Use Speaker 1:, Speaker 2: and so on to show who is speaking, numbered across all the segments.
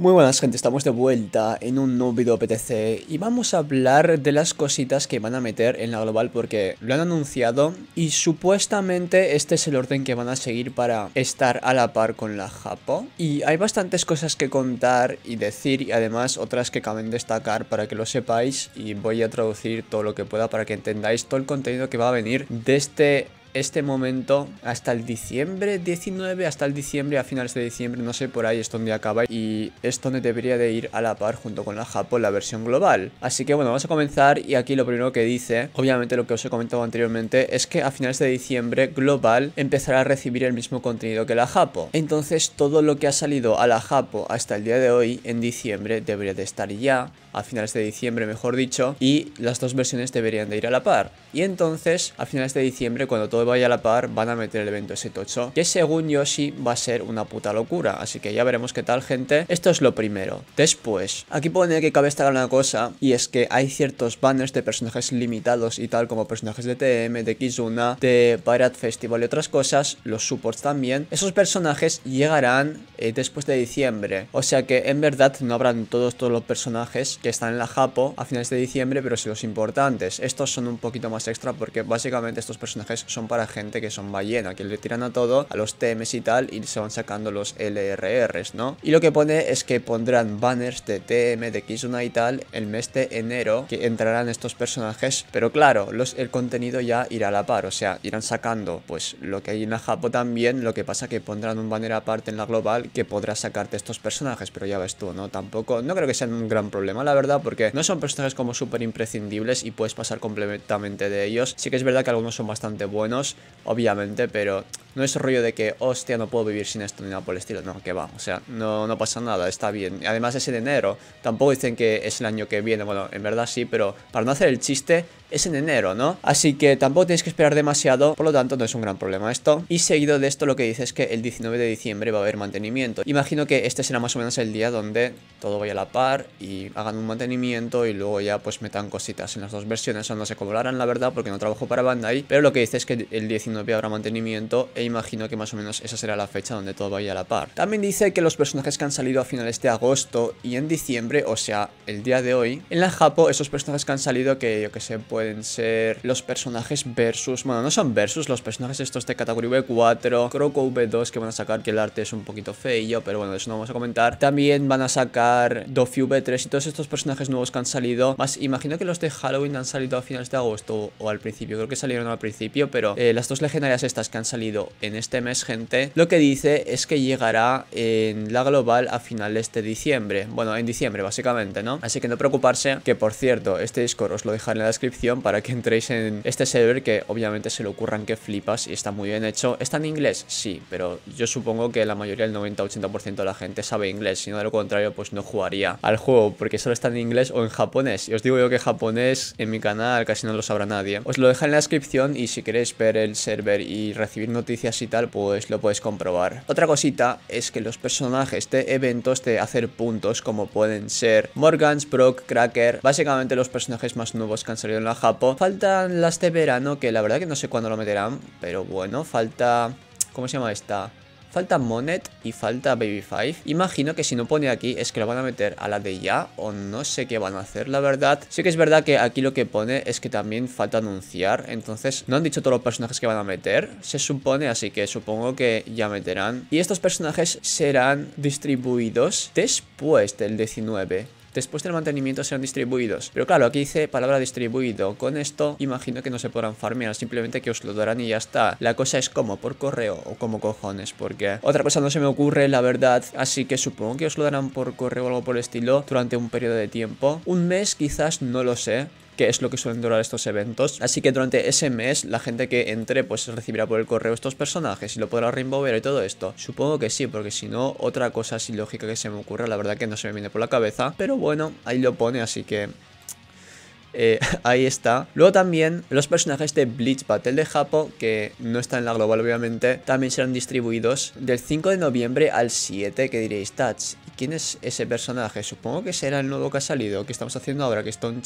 Speaker 1: Muy buenas gente, estamos de vuelta en un nuevo video PTC y vamos a hablar de las cositas que van a meter en la global porque lo han anunciado y supuestamente este es el orden que van a seguir para estar a la par con la Japo y hay bastantes cosas que contar y decir y además otras que caben destacar para que lo sepáis y voy a traducir todo lo que pueda para que entendáis todo el contenido que va a venir de este este momento hasta el diciembre 19, hasta el diciembre, a finales de diciembre, no sé, por ahí es donde acaba y es donde debería de ir a la par junto con la Japón la versión global. Así que bueno, vamos a comenzar y aquí lo primero que dice, obviamente lo que os he comentado anteriormente, es que a finales de diciembre global empezará a recibir el mismo contenido que la Japo. Entonces todo lo que ha salido a la Japo hasta el día de hoy, en diciembre, debería de estar ya a finales de diciembre mejor dicho, y las dos versiones deberían de ir a la par. Y entonces, a finales de diciembre, cuando todo vaya a la par, van a meter el evento ese tocho que según Yoshi va a ser una puta locura, así que ya veremos qué tal gente. Esto es lo primero. Después, aquí pone que cabe destacar una cosa, y es que hay ciertos banners de personajes limitados y tal, como personajes de TM, de Kizuna, de Pirate Festival y otras cosas, los supports también. Esos personajes llegarán eh, después de diciembre, o sea que en verdad no habrán todos, todos los personajes que están en la Japo a finales de diciembre, pero si los importantes. Estos son un poquito más extra porque básicamente estos personajes son para gente que son ballena, que le tiran a todo, a los TMs y tal, y se van sacando los LRRs, ¿no? Y lo que pone es que pondrán banners de TM, de Kizuna y tal, el mes de enero, que entrarán estos personajes, pero claro, los, el contenido ya irá a la par, o sea, irán sacando pues lo que hay en la Japo también, lo que pasa que pondrán un banner aparte en la global que podrá sacarte estos personajes, pero ya ves tú, ¿no? Tampoco, no creo que sea un gran problema, la verdad, porque no son personajes como súper imprescindibles y puedes pasar completamente de ellos. Sí que es verdad que algunos son bastante buenos, obviamente, pero no es rollo de que, hostia, no puedo vivir sin esto ni nada por el estilo. No, que va, o sea, no, no pasa nada, está bien. Además es en enero, tampoco dicen que es el año que viene, bueno, en verdad sí, pero para no hacer el chiste, es en enero, ¿no? Así que tampoco tienes que esperar demasiado, por lo tanto no es un gran problema esto. Y seguido de esto lo que dice es que el 19 de diciembre va a haber mantenimiento. Imagino que este será más o menos el día donde todo vaya a la par y hagan un mantenimiento y luego ya pues metan cositas en las dos versiones, o no se cómo la verdad porque no trabajo para Bandai, pero lo que dice es que el 19 habrá mantenimiento e imagino que más o menos esa será la fecha donde todo vaya a la par. También dice que los personajes que han salido a finales de agosto y en diciembre, o sea, el día de hoy, en la Japo esos personajes que han salido que yo que sé, pues pueden ser los personajes versus, bueno, no son versus, los personajes estos de categoría V4, Croco V2 que van a sacar, que el arte es un poquito feo. pero bueno, eso no vamos a comentar. También van a sacar Dofi V3 y todos estos personajes nuevos que han salido, más imagino que los de Halloween han salido a finales de agosto o, al principio, creo que salieron al principio, pero eh, las dos legendarias estas que han salido en este mes, gente, lo que dice es que llegará en la global a finales de diciembre, bueno, en diciembre básicamente, ¿no? Así que no preocuparse, que por cierto, este Discord os lo dejaré en la descripción para que entréis en este server que obviamente se le ocurran que flipas y está muy bien hecho. ¿Está en inglés? Sí, pero yo supongo que la mayoría, el 90-80% de la gente sabe inglés, si no de lo contrario pues no jugaría al juego porque solo está en inglés o en japonés. Y os digo yo que japonés en mi canal casi no lo sabrá nadie. Os lo dejo en la descripción y si queréis ver el server y recibir noticias y tal, pues lo podéis comprobar. Otra cosita es que los personajes de eventos de hacer puntos como pueden ser Morgans, Brock, Cracker, básicamente los personajes más nuevos que han salido en la Japón. Faltan las de verano, que la verdad que no sé cuándo lo meterán, pero bueno, falta... ¿Cómo se llama esta? Falta Monet y falta Baby Five. Imagino que si no pone aquí es que lo van a meter a la de ya o no sé qué van a hacer, la verdad. Sí que es verdad que aquí lo que pone es que también falta anunciar. Entonces, no han dicho todos los personajes que van a meter, se supone, así que supongo que ya meterán. Y estos personajes serán distribuidos después del 19. Después del mantenimiento serán distribuidos. Pero claro, aquí dice palabra distribuido. Con esto imagino que no se podrán farmear, simplemente que os lo darán y ya está. La cosa es como, por correo o como cojones, porque otra cosa no se me ocurre, la verdad. Así que supongo que os lo darán por correo o algo por el estilo durante un periodo de tiempo. Un mes quizás, no lo sé que es lo que suelen durar estos eventos. Así que durante ese mes la gente que entre pues recibirá por el correo estos personajes y lo podrá remover y todo esto. Supongo que sí, porque si no, otra cosa así lógica que se me ocurra, la verdad que no se me viene por la cabeza. Pero bueno, ahí lo pone, así que eh, ahí está. Luego también los personajes de Bleach Battle de Japón. que no está en la global obviamente, también serán distribuidos del 5 de noviembre al 7, que diréis, Tats, quién es ese personaje? Supongo que será el nuevo que ha salido, que estamos haciendo ahora, que es un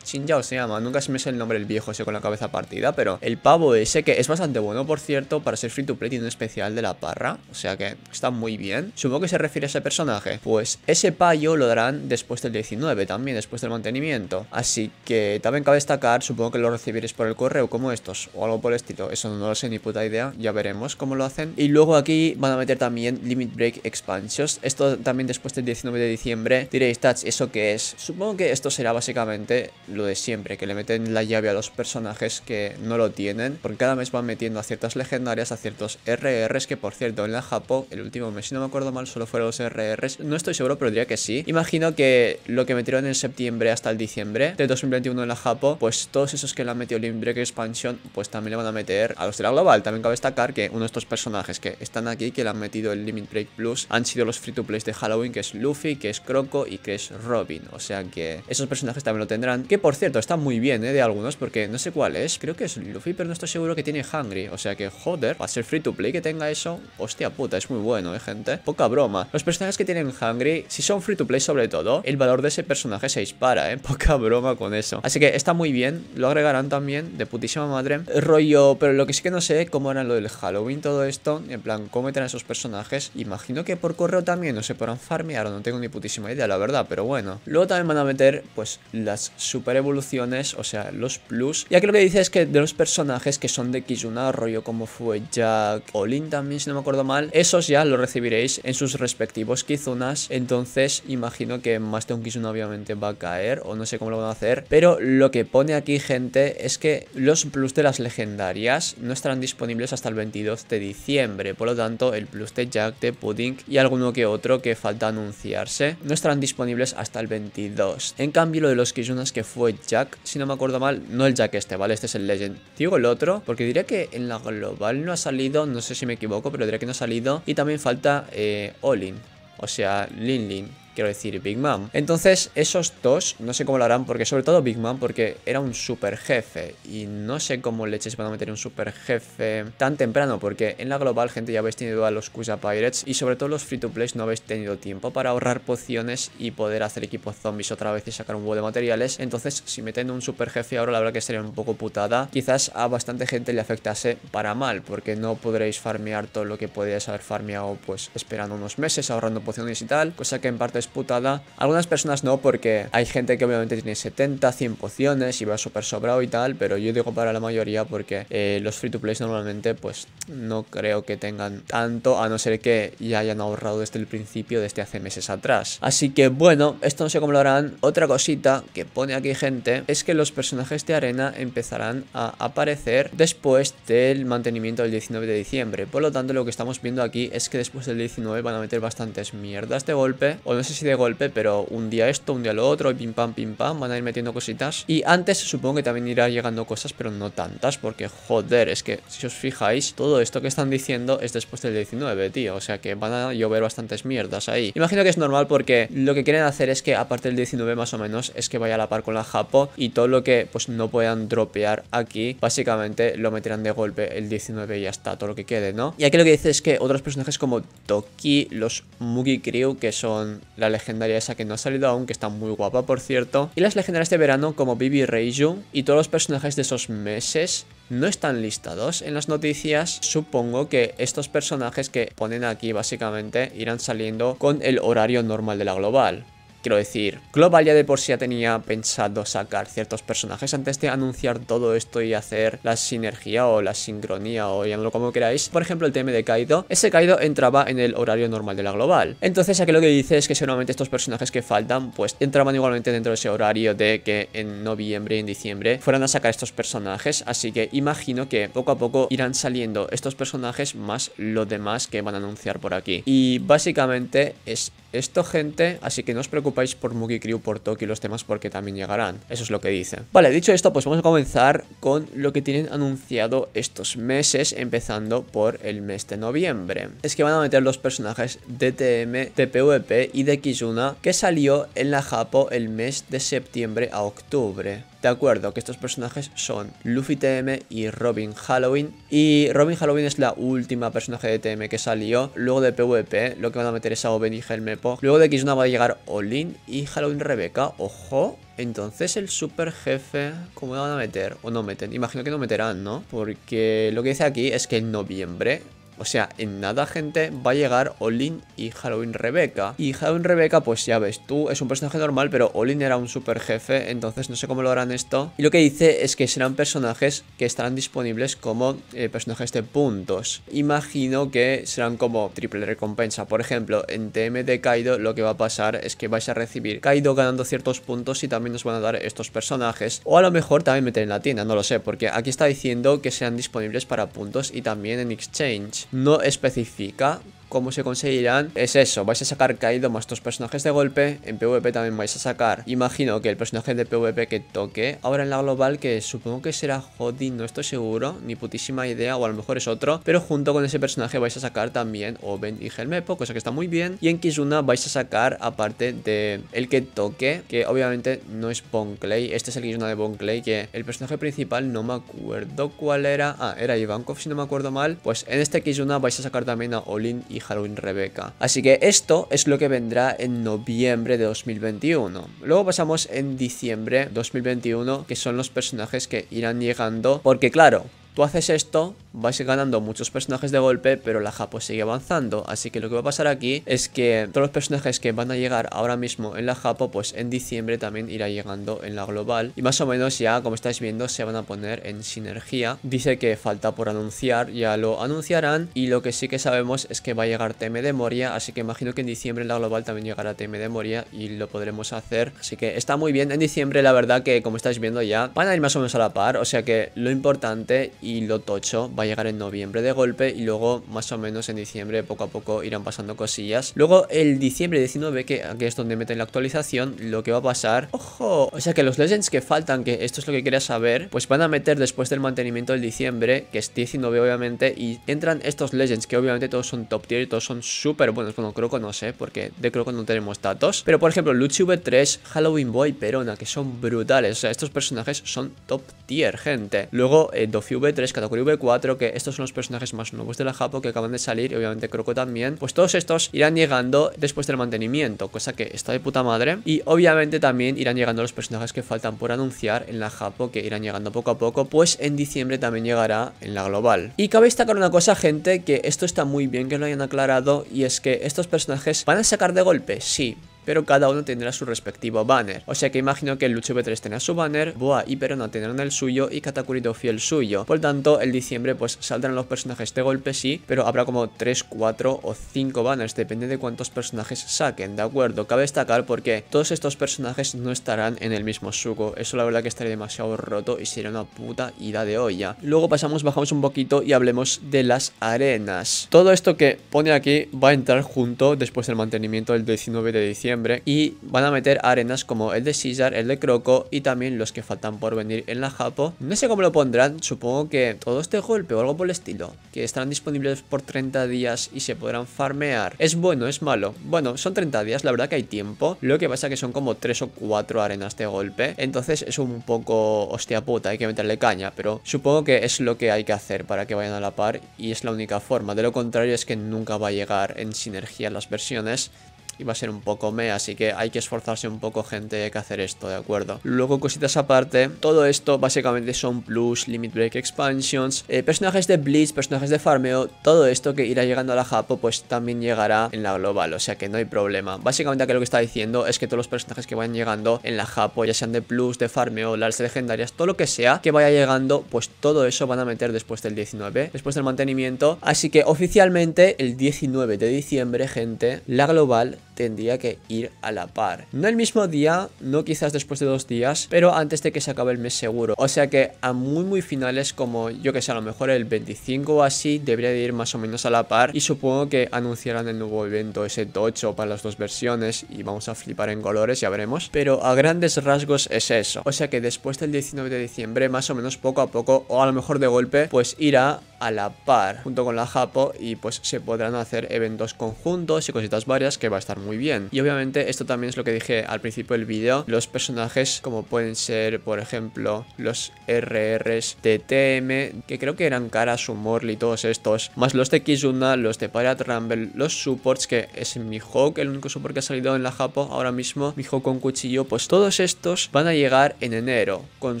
Speaker 1: Shinjao se llama, nunca se me es el nombre el viejo ese con la cabeza partida, pero el pavo ese que es bastante bueno, por cierto, para ser free to play tiene un especial de la parra, o sea que está muy bien. Supongo que se refiere a ese personaje, pues ese payo lo darán después del 19 también, después del mantenimiento. Así que también cabe destacar, supongo que lo recibiréis por el correo como estos o algo por el estilo, eso no lo sé ni puta idea, ya veremos cómo lo hacen. Y luego aquí van a meter también Limit Break Expansions, esto también después del 19 de diciembre. Diréis, Touch, ¿eso qué es? Supongo que esto será básicamente lo de siempre, que le meten la llave a los personajes que no lo tienen, porque cada mes van metiendo a ciertas legendarias, a ciertos RRs, que por cierto, en la Japo, el último mes, si no me acuerdo mal, solo fueron los RRs, no estoy seguro, pero diría que sí. Imagino que lo que metieron en septiembre hasta el diciembre de 2021 en la Japo, pues todos esos que le han metido limit Break Expansion, pues también le van a meter a los de la Global. También cabe destacar que uno de estos personajes que están aquí, que le han metido el Limit Break Plus, han sido los free to play de Halloween, que es Luffy, que es Croco y que es Robin. O sea que esos personajes también lo tendrán por cierto está muy bien, ¿eh? De algunos, porque no sé cuál es. Creo que es Luffy, pero no estoy seguro que tiene Hungry. O sea que, joder, va a ser free to play que tenga eso. Hostia puta, es muy bueno, ¿eh, gente? Poca broma. Los personajes que tienen Hungry, si son free to play sobre todo, el valor de ese personaje se dispara, ¿eh? Poca broma con eso. Así que está muy bien. Lo agregarán también, de putísima madre. Rollo, pero lo que sí que no sé, cómo era lo del Halloween, todo esto. En plan, cómo meten a esos personajes. Imagino que por correo también no se podrán farmear. No tengo ni putísima idea, la verdad, pero bueno. Luego también van a meter, pues, las super evoluciones, o sea, los plus. Ya que lo que dice es que de los personajes que son de Kizuna, rollo como fue Jack o Lin también, si no me acuerdo mal, esos ya los recibiréis en sus respectivos Kizunas. Entonces, imagino que más de un Kizuna obviamente va a caer, o no sé cómo lo van a hacer. Pero lo que pone aquí, gente, es que los plus de las legendarias no estarán disponibles hasta el 22 de diciembre. Por lo tanto, el plus de Jack, de Pudding y alguno que otro que falta anunciarse no estarán disponibles hasta el 22. En cambio, lo de los Kizunas que fue Jack, si no me acuerdo mal. No el Jack este, ¿vale? Este es el Legend. Digo el otro, porque diría que en la global no ha salido, no sé si me equivoco, pero diría que no ha salido. Y también falta eh, Olin, o sea, Linlin quiero decir Big Mom. Entonces esos dos, no sé cómo lo harán, porque sobre todo Big Mom, porque era un super jefe y no sé cómo leches van a meter un super jefe tan temprano, porque en la global, gente, ya habéis tenido a los Kusa Pirates y sobre todo los free to Play no habéis tenido tiempo para ahorrar pociones y poder hacer equipos zombies otra vez y sacar un huevo de materiales. Entonces, si meten un super jefe ahora, la verdad que sería un poco putada. Quizás a bastante gente le afectase para mal, porque no podréis farmear todo lo que podíais haber farmeado, pues esperando unos meses, ahorrando pociones y tal, cosa que en parte es putada. Algunas personas no, porque hay gente que obviamente tiene 70, 100 pociones y va súper sobrado y tal, pero yo digo para la mayoría porque eh, los free to play normalmente pues no creo que tengan tanto, a no ser que ya hayan ahorrado desde el principio, desde hace meses atrás. Así que bueno, esto no sé cómo lo harán. Otra cosita que pone aquí gente es que los personajes de arena empezarán a aparecer después del mantenimiento del 19 de diciembre. Por lo tanto, lo que estamos viendo aquí es que después del 19 van a meter bastantes mierdas de golpe, o no sé si de golpe, pero un día esto, un día lo otro, y pim pam, pim pam, van a ir metiendo cositas. Y antes supongo que también irán llegando cosas, pero no tantas, porque joder, es que si os fijáis, todo esto que están diciendo es después del 19, tío. O sea que van a llover bastantes mierdas ahí. Imagino que es normal porque lo que quieren hacer es que, aparte del 19 más o menos, es que vaya a la par con la Japo y todo lo que pues no puedan dropear aquí, básicamente lo meterán de golpe el 19 y ya está, todo lo que quede, ¿no? Y aquí lo que dice es que otros personajes como Toki, los Mugi Crew, que son la legendaria esa que no ha salido aún, que está muy guapa por cierto. Y las legendarias de verano como Bibi Reiju y todos los personajes de esos meses no están listados en las noticias. Supongo que estos personajes que ponen aquí básicamente irán saliendo con el horario normal de la global. Quiero decir, Global ya de por sí tenía pensado sacar ciertos personajes antes de anunciar todo esto y hacer la sinergia o la sincronía o lo como queráis. Por ejemplo, el tema de Kaido. Ese Kaido entraba en el horario normal de la Global. Entonces aquí lo que dice es que seguramente estos personajes que faltan pues entraban igualmente dentro de ese horario de que en noviembre y en diciembre fueran a sacar estos personajes. Así que imagino que poco a poco irán saliendo estos personajes más los demás que van a anunciar por aquí. Y básicamente es esto, gente, así que no os preocupáis por Mugi Crew, por Toki y los temas porque también llegarán. Eso es lo que dice. Vale, dicho esto, pues vamos a comenzar con lo que tienen anunciado estos meses, empezando por el mes de noviembre. Es que van a meter los personajes de TM, de y de Kizuna que salió en la Japo el mes de septiembre a octubre. De acuerdo que estos personajes son Luffy TM y Robin Halloween. Y Robin Halloween es la última personaje de TM que salió. Luego de PvP, lo que van a meter es a Oven y Helmepo. Luego de X1 va a llegar Olin y Halloween Rebeca. ¡Ojo! Entonces el super jefe, ¿cómo van a meter? ¿O no meten? Imagino que no meterán, ¿no? Porque lo que dice aquí es que en noviembre o sea, en nada, gente, va a llegar Olin y Halloween Rebecca. Y Halloween Rebecca, pues ya ves, tú es un personaje normal, pero Olin era un super jefe, entonces no sé cómo lo harán esto. Y lo que dice es que serán personajes que estarán disponibles como eh, personajes de puntos. Imagino que serán como triple recompensa. Por ejemplo, en TM de Kaido lo que va a pasar es que vais a recibir Kaido ganando ciertos puntos y también nos van a dar estos personajes. O a lo mejor también meter en la tienda, no lo sé, porque aquí está diciendo que sean disponibles para puntos y también en exchange no especifica cómo se conseguirán es eso, vais a sacar caído más dos personajes de golpe, en PvP también vais a sacar, imagino que el personaje de PvP que toque, ahora en la global que supongo que será Jodin, no estoy seguro, ni putísima idea, o a lo mejor es otro, pero junto con ese personaje vais a sacar también Oven y Helmepo, cosa que está muy bien, y en Kizuna vais a sacar aparte de el que toque, que obviamente no es Clay, este es el Kizuna de Bonclay, que el personaje principal no me acuerdo cuál era, ah, era Ivankov si no me acuerdo mal, pues en este Kizuna vais a sacar también a Olin y Halloween Rebecca. Así que esto es lo que vendrá en noviembre de 2021. Luego pasamos en diciembre 2021, que son los personajes que irán llegando, porque claro, tú haces esto vais ganando muchos personajes de golpe, pero la Japo sigue avanzando. Así que lo que va a pasar aquí es que todos los personajes que van a llegar ahora mismo en la Japo, pues en diciembre también irá llegando en la global. Y más o menos ya, como estáis viendo, se van a poner en sinergia. Dice que falta por anunciar, ya lo anunciarán. Y lo que sí que sabemos es que va a llegar TM de Moria, así que imagino que en diciembre en la global también llegará TM de Moria y lo podremos hacer. Así que está muy bien. En diciembre, la verdad que como estáis viendo ya, van a ir más o menos a la par. O sea que lo importante y lo tocho va llegar en noviembre de golpe y luego más o menos en diciembre poco a poco irán pasando cosillas. Luego el diciembre 19, que aquí es donde meten la actualización, lo que va a pasar... ¡Ojo! O sea que los Legends que faltan, que esto es lo que quería saber, pues van a meter después del mantenimiento del diciembre, que es 19 obviamente, y entran estos Legends que obviamente todos son top tier y todos son súper buenos. Bueno, creo que no sé, porque de creo que no tenemos datos. Pero por ejemplo, Luchi V3, Halloween Boy, Perona, que son brutales. O sea, estos personajes son top tier, gente. Luego eh, Dofi V3, Katakuri V4, creo que estos son los personajes más nuevos de la Japo que acaban de salir, y obviamente Croco también, pues todos estos irán llegando después del mantenimiento, cosa que está de puta madre, y obviamente también irán llegando los personajes que faltan por anunciar en la Japo, que irán llegando poco a poco, pues en diciembre también llegará en la global. Y cabe destacar una cosa, gente, que esto está muy bien que lo hayan aclarado, y es que estos personajes van a sacar de golpe, sí, pero cada uno tendrá su respectivo banner. O sea que imagino que el Lucho V3 tendrá su banner, Boa y Perona tendrán el suyo y Katakuri Dofi el suyo. Por tanto, el diciembre pues saldrán los personajes de golpe, sí, pero habrá como 3, 4 o 5 banners, depende de cuántos personajes saquen, ¿de acuerdo? Cabe destacar porque todos estos personajes no estarán en el mismo suco, eso la verdad que estaría demasiado roto y sería una puta ida de olla. Luego pasamos, bajamos un poquito y hablemos de las arenas. Todo esto que pone aquí va a entrar junto después del mantenimiento del 19 de diciembre y van a meter arenas como el de Caesar, el de Croco y también los que faltan por venir en la Japo. No sé cómo lo pondrán, supongo que todo este golpe o algo por el estilo, que estarán disponibles por 30 días y se podrán farmear. ¿Es bueno? ¿Es malo? Bueno, son 30 días, la verdad que hay tiempo. Lo que pasa es que son como 3 o 4 arenas de golpe, entonces es un poco hostia puta, hay que meterle caña, pero supongo que es lo que hay que hacer para que vayan a la par y es la única forma. De lo contrario es que nunca va a llegar en sinergia las versiones y va a ser un poco me, así que hay que esforzarse un poco gente, hay que hacer esto, ¿de acuerdo? Luego cositas aparte, todo esto básicamente son plus, limit break expansions, eh, personajes de Blitz, personajes de farmeo, todo esto que irá llegando a la Japo pues también llegará en la global, o sea que no hay problema. Básicamente aquí lo que está diciendo es que todos los personajes que vayan llegando en la Japo, ya sean de plus, de farmeo, las legendarias, todo lo que sea que vaya llegando, pues todo eso van a meter después del 19, después del mantenimiento. Así que oficialmente el 19 de diciembre, gente, la global tendría que ir a la par. No el mismo día, no quizás después de dos días, pero antes de que se acabe el mes seguro. O sea que a muy muy finales como yo que sé, a lo mejor el 25 o así, debería de ir más o menos a la par y supongo que anunciarán el nuevo evento, ese tocho para las dos versiones y vamos a flipar en colores, ya veremos. Pero a grandes rasgos es eso. O sea que después del 19 de diciembre, más o menos poco a poco, o a lo mejor de golpe, pues irá a la par junto con la Japo y pues se podrán hacer eventos conjuntos y cositas varias que va a estar muy muy bien. Y obviamente esto también es lo que dije al principio del vídeo, los personajes como pueden ser, por ejemplo, los RRs TM, que creo que eran Karasu, Morley, todos estos, más los de Kizuna, los de Pirate Rumble, los supports, que es que el único support que ha salido en la Japo ahora mismo, hawk con cuchillo, pues todos estos van a llegar en enero, con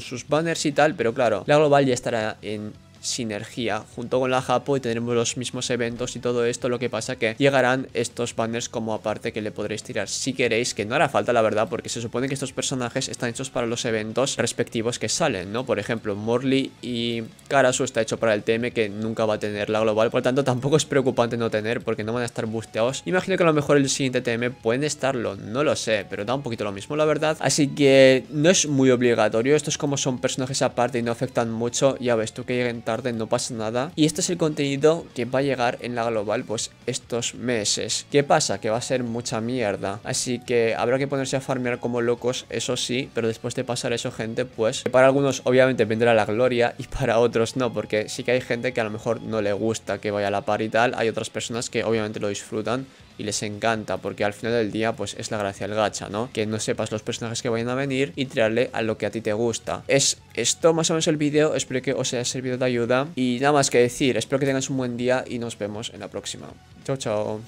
Speaker 1: sus banners y tal, pero claro, la global ya estará en sinergia junto con la Japo y tendremos los mismos eventos y todo esto, lo que pasa que llegarán estos banners como aparte que le podréis tirar si queréis, que no hará falta la verdad porque se supone que estos personajes están hechos para los eventos respectivos que salen, ¿no? Por ejemplo, Morley y Karasu está hecho para el TM que nunca va a tener la global, por lo tanto tampoco es preocupante no tener porque no van a estar busteados. Imagino que a lo mejor el siguiente TM pueden estarlo, no lo sé, pero da un poquito lo mismo la verdad, así que no es muy obligatorio, estos como son personajes aparte y no afectan mucho, ya ves tú que lleguen tarde no pasa nada. Y este es el contenido que va a llegar en la global pues estos meses. ¿Qué pasa? Que va a ser mucha mierda. Así que habrá que ponerse a farmear como locos, eso sí, pero después de pasar eso, gente, pues para algunos obviamente vendrá la gloria y para otros no, porque sí que hay gente que a lo mejor no le gusta que vaya a la par y tal, hay otras personas que obviamente lo disfrutan y les encanta porque al final del día pues es la gracia del gacha, ¿no? Que no sepas los personajes que vayan a venir y tirarle a lo que a ti te gusta. Es esto más o menos el vídeo, espero que os haya servido de ayuda y nada más que decir, espero que tengas un buen día y nos vemos en la próxima. Chao, chao.